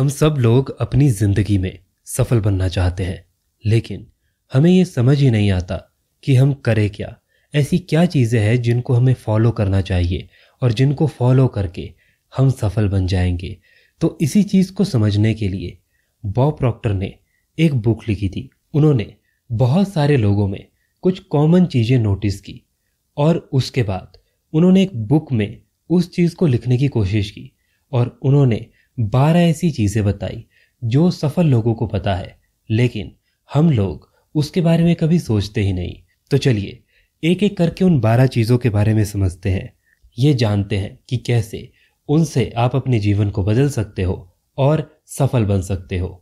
हम सब लोग अपनी जिंदगी में सफल बनना चाहते हैं लेकिन हमें ये समझ ही नहीं आता कि हम करें क्या ऐसी क्या चीज़ें हैं जिनको हमें फॉलो करना चाहिए और जिनको फॉलो करके हम सफल बन जाएंगे तो इसी चीज़ को समझने के लिए बॉब प्रॉक्टर ने एक बुक लिखी थी उन्होंने बहुत सारे लोगों में कुछ कॉमन चीज़ें नोटिस की और उसके बाद उन्होंने एक बुक में उस चीज़ को लिखने की कोशिश की और उन्होंने बारह ऐसी चीज़ें बताई जो सफल लोगों को पता है लेकिन हम लोग उसके बारे में कभी सोचते ही नहीं तो चलिए एक एक करके उन बारह चीज़ों के बारे में समझते हैं ये जानते हैं कि कैसे उनसे आप अपने जीवन को बदल सकते हो और सफल बन सकते हो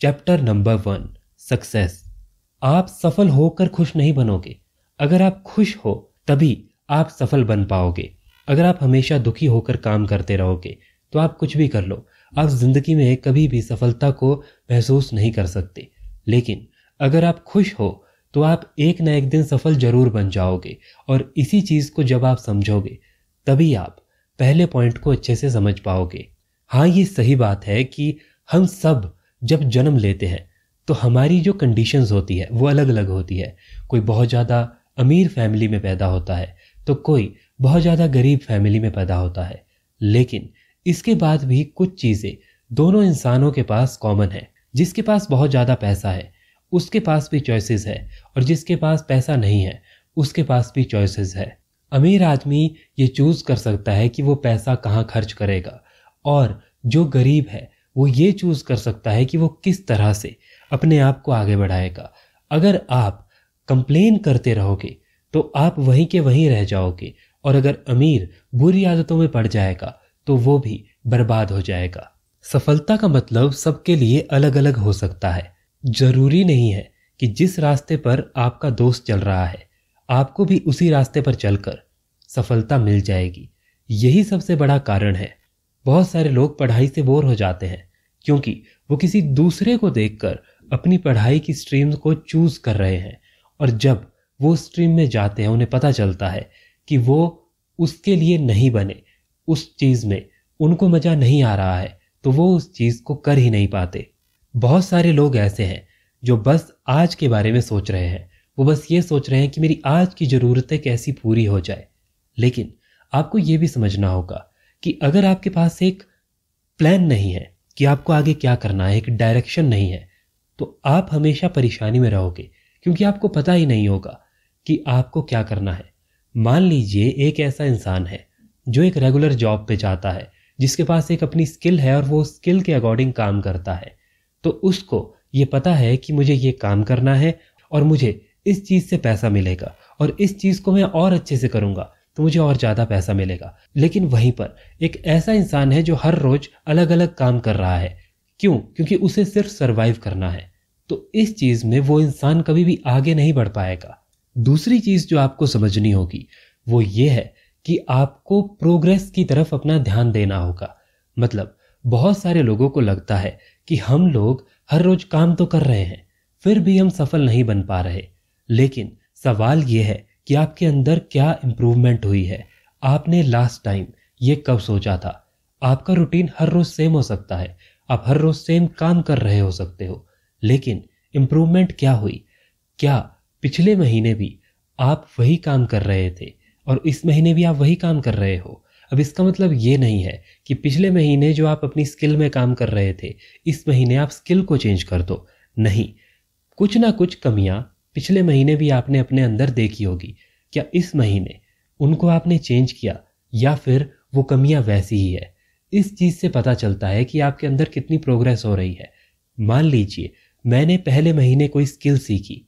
चैप्टर नंबर वन सक्सेस आप सफल होकर खुश नहीं बनोगे अगर आप खुश हो तभी आप सफल बन पाओगे अगर आप हमेशा दुखी होकर काम करते रहोगे तो आप कुछ भी कर लो आप जिंदगी में कभी भी सफलता को महसूस नहीं कर सकते लेकिन अगर आप खुश हो तो आप एक ना एक दिन सफल जरूर बन जाओगे और इसी चीज को जब आप समझोगे तभी आप पहले पॉइंट को अच्छे से समझ पाओगे हाँ ये सही बात है कि हम सब जब जन्म लेते हैं तो हमारी जो कंडीशंस होती है वो अलग अलग होती है कोई बहुत ज़्यादा अमीर फैमिली में पैदा होता है तो कोई बहुत ज़्यादा गरीब फैमिली में पैदा होता है लेकिन इसके बाद भी कुछ चीजें दोनों इंसानों के पास कॉमन है जिसके पास बहुत ज्यादा पैसा है उसके पास भी चॉइसेस है और जिसके पास पैसा नहीं है उसके पास भी चॉइसेस है अमीर आदमी ये चूज कर सकता है कि वो पैसा कहाँ खर्च करेगा और जो गरीब है वो ये चूज कर सकता है कि वो किस तरह से अपने आप को आगे बढ़ाएगा अगर आप कंप्लेन करते रहोगे तो आप वहीं के वहीं रह जाओगे और अगर अमीर बुरी आदतों में पड़ जाएगा तो वो भी बर्बाद हो जाएगा सफलता का मतलब सबके लिए अलग अलग हो सकता है जरूरी नहीं है कि जिस रास्ते पर आपका दोस्त चल रहा है आपको भी उसी रास्ते पर चलकर सफलता मिल जाएगी यही सबसे बड़ा कारण है बहुत सारे लोग पढ़ाई से बोर हो जाते हैं क्योंकि वो किसी दूसरे को देखकर अपनी पढ़ाई की स्ट्रीम को चूज कर रहे हैं और जब वो स्ट्रीम में जाते हैं उन्हें पता चलता है कि वो उसके लिए नहीं बने उस चीज़ में उनको मज़ा नहीं आ रहा है तो वो उस चीज़ को कर ही नहीं पाते बहुत सारे लोग ऐसे हैं जो बस आज के बारे में सोच रहे हैं वो बस ये सोच रहे हैं कि मेरी आज की ज़रूरतें कैसी पूरी हो जाए लेकिन आपको ये भी समझना होगा कि अगर आपके पास एक प्लान नहीं है कि आपको आगे क्या करना है एक डायरेक्शन नहीं है तो आप हमेशा परेशानी में रहोगे क्योंकि आपको पता ही नहीं होगा कि आपको क्या करना है मान लीजिए एक ऐसा इंसान है जो एक रेगुलर जॉब पे जाता है जिसके पास एक अपनी स्किल है और वो स्किल के अकॉर्डिंग काम करता है तो उसको ये पता है कि मुझे ये काम करना है और मुझे इस चीज़ से पैसा मिलेगा और इस चीज़ को मैं और अच्छे से करूँगा तो मुझे और ज़्यादा पैसा मिलेगा लेकिन वहीं पर एक ऐसा इंसान है जो हर रोज़ अलग अलग काम कर रहा है क्यों क्योंकि उसे सिर्फ सर्वाइव करना है तो इस चीज़ में वो इंसान कभी भी आगे नहीं बढ़ पाएगा दूसरी चीज़ जो आपको समझनी होगी वो ये है कि आपको प्रोग्रेस की तरफ अपना ध्यान देना होगा मतलब बहुत सारे लोगों को लगता है कि हम लोग हर रोज काम तो कर रहे हैं फिर भी हम सफल नहीं बन पा रहे लेकिन सवाल यह है कि आपके अंदर क्या इम्प्रूवमेंट हुई है आपने लास्ट टाइम ये कब सोचा था आपका रूटीन हर रोज सेम हो सकता है आप हर रोज सेम काम कर रहे हो सकते हो लेकिन इम्प्रूवमेंट क्या हुई क्या पिछले महीने भी आप वही काम कर रहे थे और इस महीने भी आप वही काम कर रहे हो अब इसका मतलब ये नहीं है कि पिछले महीने जो आप अपनी स्किल में काम कर रहे थे इस महीने आप स्किल को चेंज कर दो नहीं कुछ ना कुछ कमियां पिछले महीने भी आपने अपने अंदर देखी होगी क्या इस महीने उनको आपने चेंज किया या फिर वो कमियां वैसी ही है इस चीज से पता चलता है कि आपके अंदर कितनी प्रोग्रेस हो रही है मान लीजिए मैंने पहले महीने कोई स्किल सीखी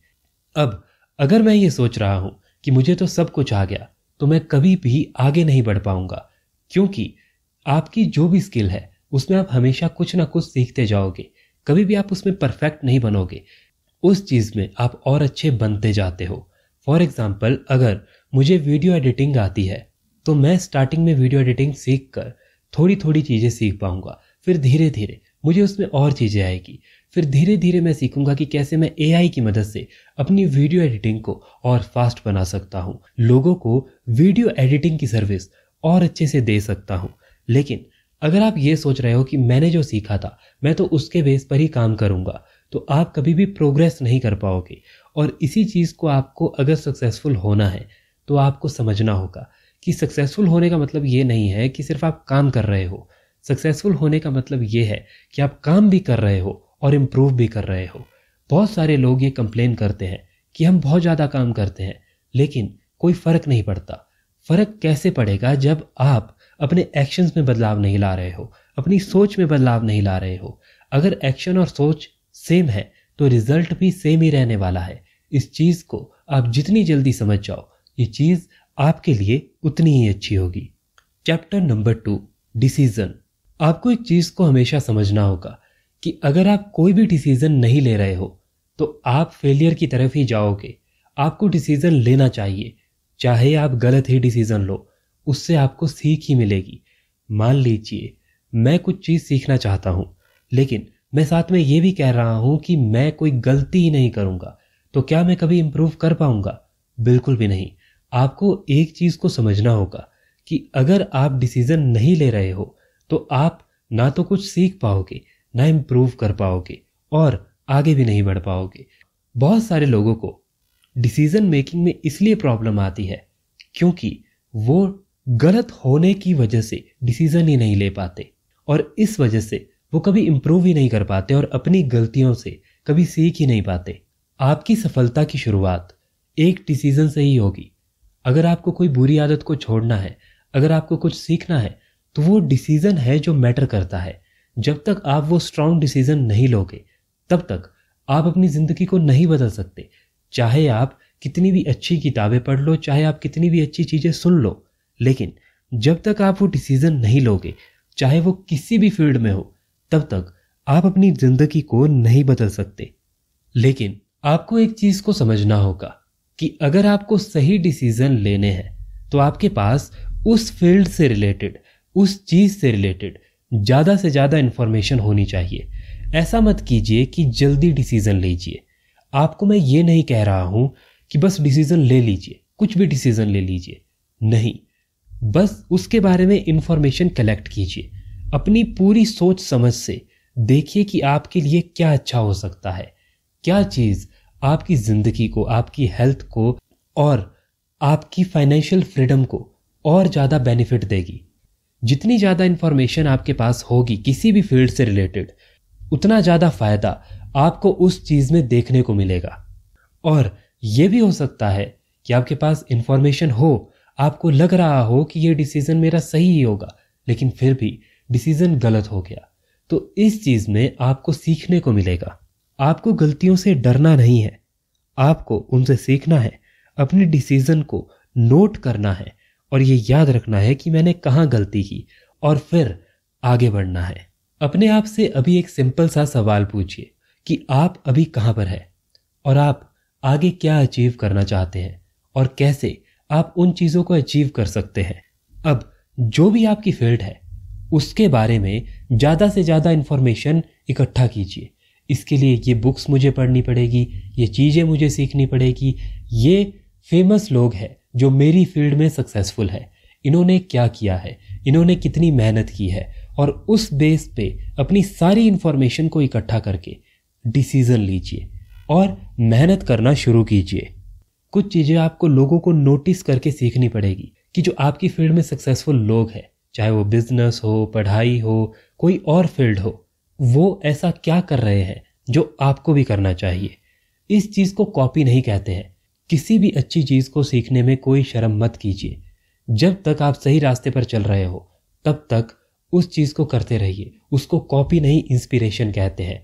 अब अगर मैं ये सोच रहा हूं कि मुझे तो सब कुछ आ गया तो मैं कभी भी आगे नहीं बढ़ पाऊंगा क्योंकि आपकी जो भी स्किल है उसमें आप हमेशा कुछ ना कुछ सीखते जाओगे कभी भी आप उसमें परफेक्ट नहीं बनोगे उस चीज़ में आप और अच्छे बनते जाते हो फॉर एग्जाम्पल अगर मुझे वीडियो एडिटिंग आती है तो मैं स्टार्टिंग में वीडियो एडिटिंग सीख कर थोड़ी थोड़ी चीज़ें सीख पाऊंगा फिर धीरे धीरे मुझे उसमें और चीज़ें आएगी फिर धीरे धीरे मैं सीखूंगा कि कैसे मैं एआई की मदद से अपनी वीडियो एडिटिंग को और फास्ट बना सकता हूँ लोगों को वीडियो एडिटिंग की सर्विस और अच्छे से दे सकता हूँ लेकिन अगर आप ये सोच रहे हो कि मैंने जो सीखा था मैं तो उसके बेस पर ही काम करूँगा तो आप कभी भी प्रोग्रेस नहीं कर पाओगे और इसी चीज़ को आपको अगर सक्सेसफुल होना है तो आपको समझना होगा कि सक्सेसफुल होने का मतलब ये नहीं है कि सिर्फ आप काम कर रहे हो सक्सेसफुल होने का मतलब ये है कि आप काम भी कर रहे हो और इम्प्रूव भी कर रहे हो बहुत सारे लोग ये कंप्लेन करते हैं कि हम बहुत ज़्यादा काम करते हैं लेकिन कोई फ़र्क नहीं पड़ता फ़र्क कैसे पड़ेगा जब आप अपने एक्शंस में बदलाव नहीं ला रहे हो अपनी सोच में बदलाव नहीं ला रहे हो अगर एक्शन और सोच सेम है तो रिजल्ट भी सेम ही रहने वाला है इस चीज़ को आप जितनी जल्दी समझ जाओ ये चीज़ आपके लिए उतनी ही अच्छी होगी चैप्टर नंबर टू डिसीजन आपको एक चीज़ को हमेशा समझना होगा कि अगर आप कोई भी डिसीजन नहीं ले रहे हो तो आप फेलियर की तरफ ही जाओगे आपको डिसीजन लेना चाहिए चाहे आप गलत ही डिसीजन लो उससे आपको सीख ही मिलेगी मान लीजिए मैं कुछ चीज़ सीखना चाहता हूं लेकिन मैं साथ में ये भी कह रहा हूं कि मैं कोई गलती ही नहीं करूंगा तो क्या मैं कभी इम्प्रूव कर पाऊंगा बिल्कुल भी नहीं आपको एक चीज़ को समझना होगा कि अगर आप डिसीज़न नहीं ले रहे हो तो आप ना तो कुछ सीख पाओगे ना इम्प्रूव कर पाओगे और आगे भी नहीं बढ़ पाओगे बहुत सारे लोगों को डिसीजन मेकिंग में इसलिए प्रॉब्लम आती है क्योंकि वो गलत होने की वजह से डिसीजन ही नहीं ले पाते और इस वजह से वो कभी इम्प्रूव ही नहीं कर पाते और अपनी गलतियों से कभी सीख ही नहीं पाते आपकी सफलता की शुरुआत एक डिसीजन से ही होगी अगर आपको कोई बुरी आदत को छोड़ना है अगर आपको कुछ सीखना है तो वो डिसीजन है जो मैटर करता है जब तक आप वो स्ट्रांग डिसीजन नहीं लोगे तब तक आप अपनी ज़िंदगी को नहीं बदल सकते चाहे आप कितनी भी अच्छी किताबें पढ़ लो चाहे आप कितनी भी अच्छी चीज़ें सुन लो लेकिन जब तक आप वो डिसीज़न नहीं लोगे चाहे वो किसी भी फील्ड में हो तब तक आप अपनी ज़िंदगी को नहीं बदल सकते लेकिन आपको एक चीज़ को समझना होगा कि अगर आपको सही डिसीज़न लेने हैं तो आपके पास उस फील्ड से रिलेटेड उस चीज़ से रिलेटेड ज़्यादा से ज़्यादा इन्फॉर्मेशन होनी चाहिए ऐसा मत कीजिए कि जल्दी डिसीज़न लीजिए आपको मैं ये नहीं कह रहा हूँ कि बस डिसीज़न ले लीजिए कुछ भी डिसीज़न ले लीजिए नहीं बस उसके बारे में इन्फॉर्मेशन कलेक्ट कीजिए अपनी पूरी सोच समझ से देखिए कि आपके लिए क्या अच्छा हो सकता है क्या चीज़ आपकी ज़िंदगी को आपकी हेल्थ को और आपकी फाइनेंशियल फ्रीडम को और ज़्यादा बेनिफिट देगी जितनी ज़्यादा इन्फॉर्मेशन आपके पास होगी किसी भी फील्ड से रिलेटेड उतना ज़्यादा फायदा आपको उस चीज़ में देखने को मिलेगा और ये भी हो सकता है कि आपके पास इन्फॉर्मेशन हो आपको लग रहा हो कि ये डिसीज़न मेरा सही ही होगा लेकिन फिर भी डिसीज़न गलत हो गया तो इस चीज़ में आपको सीखने को मिलेगा आपको गलतियों से डरना नहीं है आपको उनसे सीखना है अपने डिसीज़न को नोट करना है और ये याद रखना है कि मैंने कहाँ गलती की और फिर आगे बढ़ना है अपने आप से अभी एक सिंपल सा सवाल पूछिए कि आप अभी कहाँ पर हैं और आप आगे क्या अचीव करना चाहते हैं और कैसे आप उन चीज़ों को अचीव कर सकते हैं अब जो भी आपकी फील्ड है उसके बारे में ज़्यादा से ज़्यादा इन्फॉर्मेशन इकट्ठा कीजिए इसके लिए ये बुक्स मुझे पढ़नी पड़ेगी ये चीज़ें मुझे सीखनी पड़ेगी ये फेमस लोग हैं जो मेरी फील्ड में सक्सेसफुल है इन्होंने क्या किया है इन्होंने कितनी मेहनत की है और उस बेस पे अपनी सारी इन्फॉर्मेशन को इकट्ठा करके डिसीजन लीजिए और मेहनत करना शुरू कीजिए कुछ चीज़ें आपको लोगों को नोटिस करके सीखनी पड़ेगी कि जो आपकी फील्ड में सक्सेसफुल लोग हैं चाहे वो बिजनेस हो पढ़ाई हो कोई और फील्ड हो वो ऐसा क्या कर रहे हैं जो आपको भी करना चाहिए इस चीज़ को कॉपी नहीं कहते हैं किसी भी अच्छी चीज को सीखने में कोई शर्म मत कीजिए जब तक आप सही रास्ते पर चल रहे हो तब तक उस चीज को करते रहिए उसको कॉपी नहीं इंस्पिरेशन कहते हैं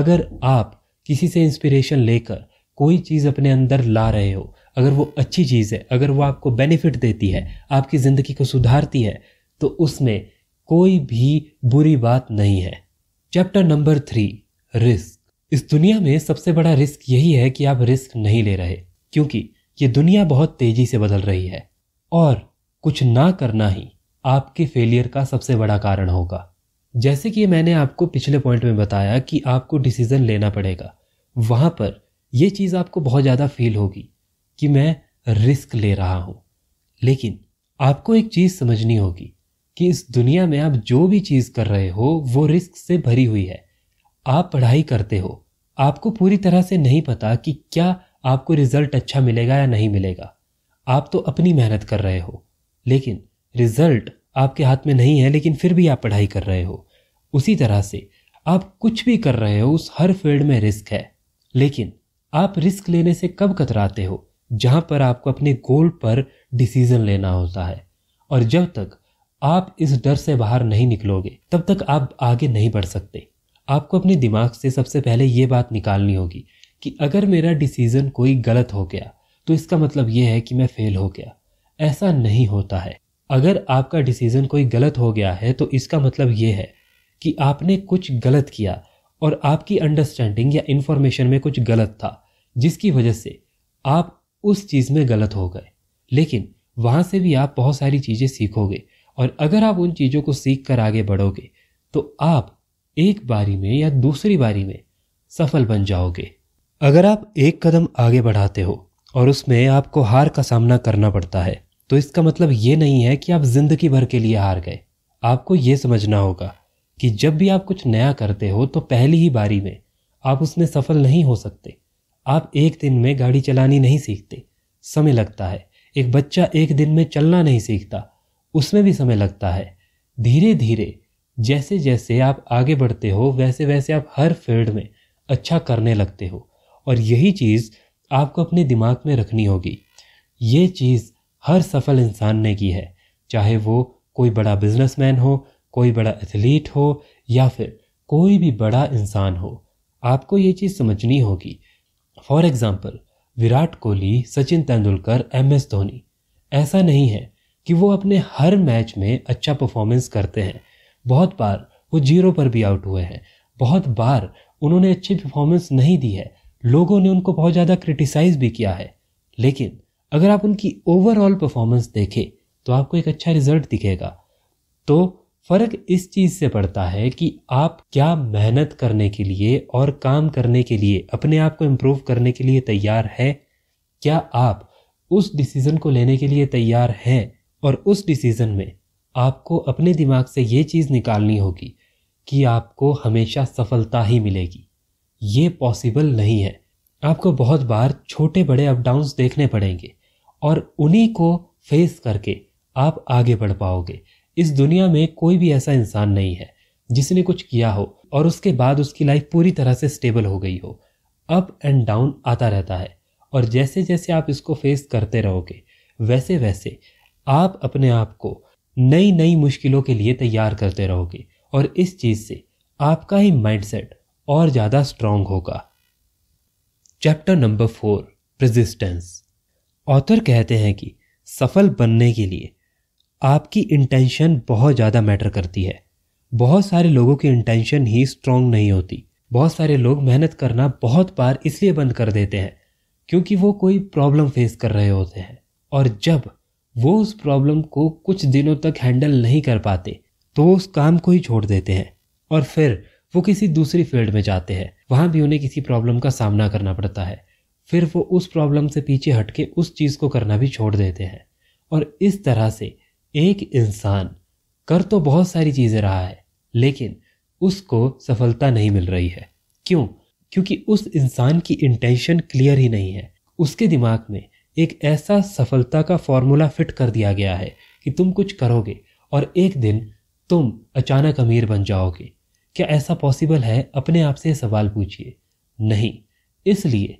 अगर आप किसी से इंस्पिरेशन लेकर कोई चीज अपने अंदर ला रहे हो अगर वो अच्छी चीज है अगर वो आपको बेनिफिट देती है आपकी जिंदगी को सुधारती है तो उसमें कोई भी बुरी बात नहीं है चैप्टर नंबर थ्री रिस्क इस दुनिया में सबसे बड़ा रिस्क यही है कि आप रिस्क नहीं ले रहे क्योंकि ये दुनिया बहुत तेजी से बदल रही है और कुछ ना करना ही आपके फेलियर का सबसे बड़ा कारण होगा जैसे कि मैंने आपको पिछले पॉइंट में बताया कि आपको डिसीजन लेना पड़ेगा वहाँ पर यह चीज़ आपको बहुत ज़्यादा फील होगी कि मैं रिस्क ले रहा हूँ लेकिन आपको एक चीज़ समझनी होगी कि इस दुनिया में आप जो भी चीज़ कर रहे हो वो रिस्क से भरी हुई है आप पढ़ाई करते हो आपको पूरी तरह से नहीं पता कि क्या आपको रिजल्ट अच्छा मिलेगा या नहीं मिलेगा आप तो अपनी मेहनत कर रहे हो लेकिन रिजल्ट आपके हाथ में नहीं है लेकिन फिर भी आप पढ़ाई कर रहे हो उसी तरह से आप कुछ भी कर रहे हो उस हर फील्ड में रिस्क है लेकिन आप रिस्क लेने से कब कतराते हो जहां पर आपको अपने गोल पर डिसीजन लेना होता है और जब तक आप इस डर से बाहर नहीं निकलोगे तब तक आप आगे नहीं बढ़ सकते आपको अपने दिमाग से सबसे पहले ये बात निकालनी होगी कि अगर मेरा डिसीजन कोई गलत हो गया तो इसका मतलब यह है कि मैं फेल हो गया ऐसा नहीं होता है अगर आपका डिसीजन कोई गलत हो गया है तो इसका मतलब यह है कि आपने कुछ गलत किया और आपकी अंडरस्टैंडिंग या इन्फॉर्मेशन में कुछ गलत था जिसकी वजह से आप उस चीज़ में गलत हो गए लेकिन वहां से भी आप बहुत सारी चीज़ें सीखोगे और अगर आप उन चीज़ों को सीख कर आगे बढ़ोगे तो आप एक बारी में या दूसरी बारी में सफल बन जाओगे अगर आप एक कदम आगे बढ़ाते हो और उसमें आपको हार का सामना करना पड़ता है तो इसका मतलब ये नहीं है कि आप जिंदगी भर के लिए हार गए आपको ये समझना होगा कि जब भी आप कुछ नया करते हो तो पहली ही बारी में आप उसमें सफल नहीं हो सकते आप एक दिन में गाड़ी चलानी नहीं सीखते समय लगता है एक बच्चा एक दिन में चलना नहीं सीखता उसमें भी समय लगता है धीरे धीरे जैसे जैसे आप आगे बढ़ते हो वैसे वैसे आप हर फील्ड में अच्छा करने लगते हो और यही चीज़ आपको अपने दिमाग में रखनी होगी ये चीज़ हर सफल इंसान ने की है चाहे वो कोई बड़ा बिजनेसमैन हो कोई बड़ा एथलीट हो या फिर कोई भी बड़ा इंसान हो आपको ये चीज़ समझनी होगी for example Virat Kohli Sachin Tendulkar M S Dhoni ऐसा नहीं है कि वो अपने हर मैच में अच्छा परफॉर्मेंस करते हैं बहुत बार वो जीरो पर भी आउट हुए हैं बहुत बार उन्होंने अच्छी परफॉर्मेंस नहीं दी है लोगों ने उनको बहुत ज़्यादा क्रिटिसाइज भी किया है लेकिन अगर आप उनकी ओवरऑल परफॉर्मेंस देखें तो आपको एक अच्छा रिजल्ट दिखेगा तो फर्क इस चीज से पड़ता है कि आप क्या मेहनत करने के लिए और काम करने के लिए अपने आप को इम्प्रूव करने के लिए तैयार है क्या आप उस डिसीजन को लेने के लिए तैयार है और उस डिसीजन में आपको अपने दिमाग से ये चीज़ निकालनी होगी कि आपको हमेशा सफलता ही मिलेगी ये पॉसिबल नहीं है आपको बहुत बार छोटे बड़े अप डाउन्स देखने पड़ेंगे और उन्हीं को फेस करके आप आगे बढ़ पाओगे इस दुनिया में कोई भी ऐसा इंसान नहीं है जिसने कुछ किया हो और उसके बाद उसकी लाइफ पूरी तरह से स्टेबल हो गई हो अप एंड डाउन आता रहता है और जैसे जैसे आप इसको फेस करते रहोगे वैसे वैसे आप अपने आप को नई नई मुश्किलों के लिए तैयार करते रहोगे और इस चीज़ से आपका ही माइंडसेट और ज्यादा स्ट्रांग होगा chapter number four resistance author कहते हैं कि सफल बनने के लिए आपकी इंटेंशन बहुत ज़्यादा मैटर करती है बहुत सारे लोगों की इंटेंशन ही स्ट्रांग नहीं होती बहुत सारे लोग मेहनत करना बहुत बार इसलिए बंद कर देते हैं क्योंकि वो कोई प्रॉब्लम फेस कर रहे होते हैं और जब वो उस प्रॉब्लम को कुछ दिनों तक हैंडल नहीं कर पाते तो उस काम को ही छोड़ देते हैं और फिर वो किसी दूसरी फील्ड में जाते हैं वहां भी उन्हें किसी प्रॉब्लम का सामना करना पड़ता है फिर वो उस प्रॉब्लम से पीछे हटके उस चीज़ को करना भी छोड़ देते हैं और इस तरह से एक इंसान कर तो बहुत सारी चीज़ें रहा है लेकिन उसको सफलता नहीं मिल रही है क्यों क्योंकि उस इंसान की इंटेंशन क्लियर ही नहीं है उसके दिमाग में एक ऐसा सफलता का फॉर्मूला फिट कर दिया गया है कि तुम कुछ करोगे और एक दिन तुम अचानक अमीर बन जाओगे क्या ऐसा पॉसिबल है अपने आप से सवाल पूछिए नहीं इसलिए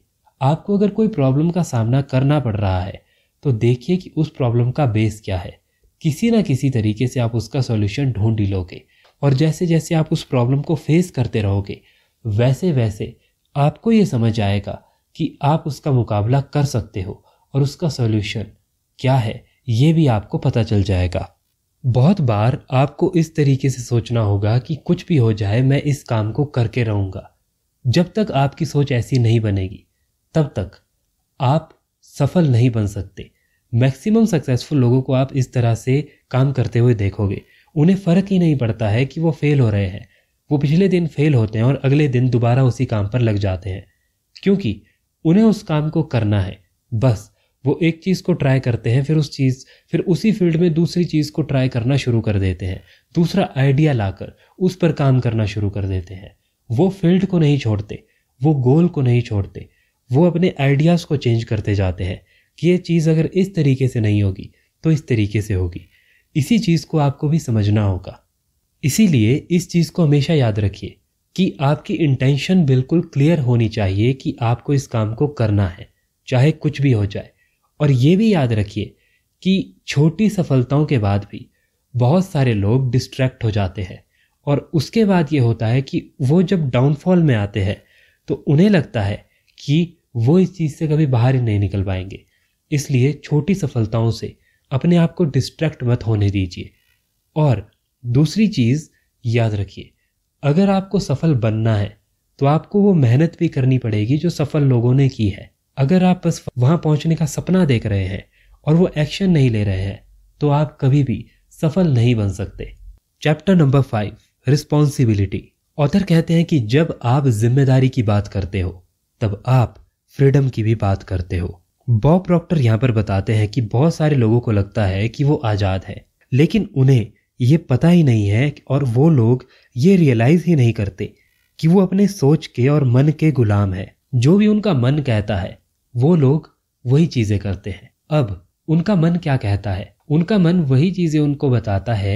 आपको अगर कोई प्रॉब्लम का सामना करना पड़ रहा है तो देखिए कि उस प्रॉब्लम का बेस क्या है किसी ना किसी तरीके से आप उसका सॉल्यूशन ढूंढ ही लोगे और जैसे जैसे आप उस प्रॉब्लम को फेस करते रहोगे वैसे वैसे आपको ये समझ आएगा कि आप उसका मुकाबला कर सकते हो और उसका सॉल्यूशन क्या है ये भी आपको पता चल जाएगा बहुत बार आपको इस तरीके से सोचना होगा कि कुछ भी हो जाए मैं इस काम को करके रहूंगा जब तक आपकी सोच ऐसी नहीं बनेगी तब तक आप सफल नहीं बन सकते मैक्सिमम सक्सेसफुल लोगों को आप इस तरह से काम करते हुए देखोगे उन्हें फ़र्क ही नहीं पड़ता है कि वो फेल हो रहे हैं वो पिछले दिन फेल होते हैं और अगले दिन दोबारा उसी काम पर लग जाते हैं क्योंकि उन्हें उस काम को करना है बस वो एक चीज़ को ट्राई करते हैं फिर उस चीज़ फिर उसी फील्ड में दूसरी चीज़ को ट्राई करना शुरू कर देते हैं दूसरा आइडिया लाकर उस पर काम करना शुरू कर देते हैं वो फील्ड को नहीं छोड़ते वो गोल को नहीं छोड़ते वो अपने आइडियाज़ को चेंज करते जाते हैं कि ये चीज़ अगर इस तरीके से नहीं होगी तो इस तरीके से होगी इसी चीज़ को आपको भी समझना होगा इसीलिए इस चीज़ को हमेशा याद रखिए कि आपकी इंटेंशन बिल्कुल क्लियर होनी चाहिए कि आपको इस काम को करना है चाहे कुछ भी हो जाए और ये भी याद रखिए कि छोटी सफलताओं के बाद भी बहुत सारे लोग डिस्ट्रैक्ट हो जाते हैं और उसके बाद ये होता है कि वो जब डाउनफॉल में आते हैं तो उन्हें लगता है कि वो इस चीज़ से कभी बाहर ही नहीं निकल पाएंगे इसलिए छोटी सफलताओं से अपने आप को डिस्ट्रैक्ट मत होने दीजिए और दूसरी चीज़ याद रखिए अगर आपको सफल बनना है तो आपको वो मेहनत भी करनी पड़ेगी जो सफल लोगों ने की है अगर आप बस वहां पहुंचने का सपना देख रहे हैं और वो एक्शन नहीं ले रहे हैं तो आप कभी भी सफल नहीं बन सकते chapter number five responsibility author कहते हैं कि जब आप जिम्मेदारी की बात करते हो तब आप फ्रीडम की भी बात करते हो बॉब प्रॉक्टर यहाँ पर बताते हैं कि बहुत सारे लोगों को लगता है कि वो आज़ाद है लेकिन उन्हें ये पता ही नहीं है और वो लोग ये रियलाइज ही नहीं करते कि वो अपने सोच के और मन के गुलाम है जो भी उनका मन कहता है वो लोग वही चीजें करते हैं अब उनका मन क्या कहता है उनका मन वही चीजें उनको बताता है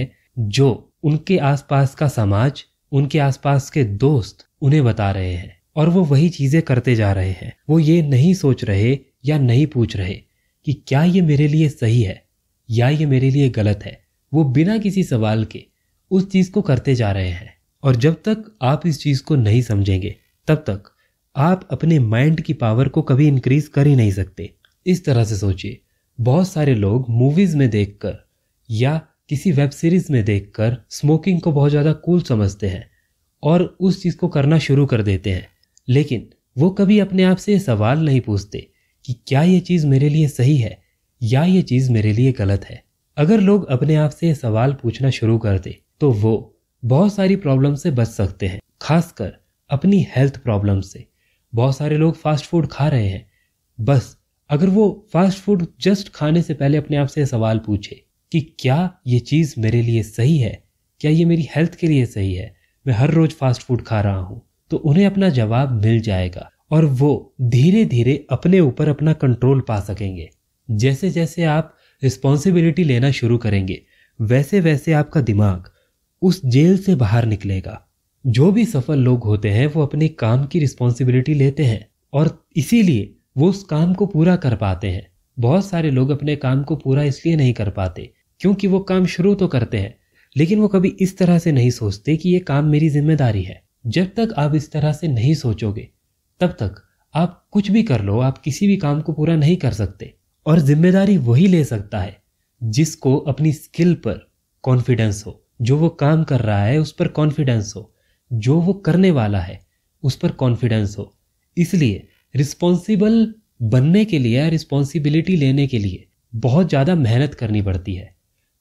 जो उनके आसपास का समाज उनके आसपास के दोस्त उन्हें बता रहे हैं और वो वही चीजें करते जा रहे हैं वो ये नहीं सोच रहे या नहीं पूछ रहे कि क्या ये मेरे लिए सही है या ये मेरे लिए गलत है वो बिना किसी सवाल के उस चीज को करते जा रहे हैं और जब तक आप इस चीज को नहीं समझेंगे तब तक आप अपने माइंड की पावर को कभी इंक्रीज कर ही नहीं सकते इस तरह से सोचिए बहुत सारे लोग मूवीज में देखकर या किसी वेब सीरीज में देखकर स्मोकिंग को बहुत ज़्यादा कूल समझते हैं और उस चीज़ को करना शुरू कर देते हैं लेकिन वो कभी अपने आप से सवाल नहीं पूछते कि क्या ये चीज़ मेरे लिए सही है या ये चीज़ मेरे लिए गलत है अगर लोग अपने आप से सवाल पूछना शुरू कर दे तो वो बहुत सारी प्रॉब्लम से बच सकते हैं खासकर अपनी हेल्थ प्रॉब्लम से बहुत सारे लोग फास्ट फूड खा रहे हैं बस अगर वो फास्ट फूड जस्ट खाने से पहले अपने आप से सवाल पूछे कि क्या ये चीज़ मेरे लिए सही है क्या ये मेरी हेल्थ के लिए सही है मैं हर रोज फास्ट फूड खा रहा हूँ तो उन्हें अपना जवाब मिल जाएगा और वो धीरे धीरे अपने ऊपर अपना कंट्रोल पा सकेंगे जैसे जैसे आप रिस्पॉन्सिबिलिटी लेना शुरू करेंगे वैसे वैसे आपका दिमाग उस जेल से बाहर निकलेगा जो भी सफल लोग होते हैं वो अपने काम की रिस्पॉन्सिबिलिटी लेते हैं और इसीलिए वो उस काम को पूरा कर पाते हैं बहुत सारे लोग अपने काम को पूरा इसलिए नहीं कर पाते क्योंकि वो काम शुरू तो करते हैं लेकिन वो कभी इस तरह से नहीं सोचते कि ये काम मेरी जिम्मेदारी है जब तक आप इस तरह से नहीं सोचोगे तब तक आप कुछ भी कर लो आप किसी भी काम को पूरा नहीं कर सकते और जिम्मेदारी वही ले सकता है जिसको अपनी स्किल पर कॉन्फिडेंस हो जो वो काम कर रहा है उस पर कॉन्फिडेंस हो जो वो करने वाला है उस पर कॉन्फिडेंस हो इसलिए रिस्पॉन्सिबल बनने के लिए या रिस्पॉन्सिबिलिटी लेने के लिए बहुत ज़्यादा मेहनत करनी पड़ती है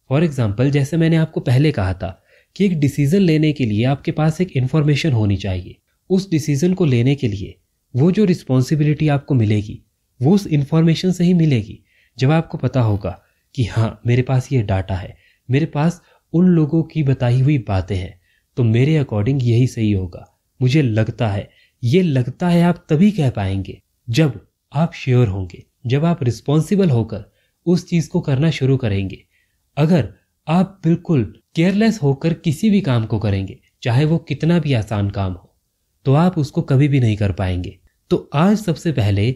फॉर एग्ज़ाम्पल जैसे मैंने आपको पहले कहा था कि एक डिसीज़न लेने के लिए आपके पास एक इन्फॉर्मेशन होनी चाहिए उस डिसीज़न को लेने के लिए वो जो रिस्पॉन्सिबिलिटी आपको मिलेगी वो उस इन्फॉर्मेशन से ही मिलेगी जब आपको पता होगा कि हाँ मेरे पास ये डाटा है मेरे पास उन लोगों की बताई हुई बातें हैं तो मेरे अकॉर्डिंग यही सही होगा मुझे लगता है ये लगता है आप तभी कह पाएंगे जब आप श्योर होंगे जब आप रिस्पॉन्सिबल होकर उस चीज को करना शुरू करेंगे अगर आप बिल्कुल केयरलेस होकर किसी भी काम को करेंगे चाहे वो कितना भी आसान काम हो तो आप उसको कभी भी नहीं कर पाएंगे तो आज सबसे पहले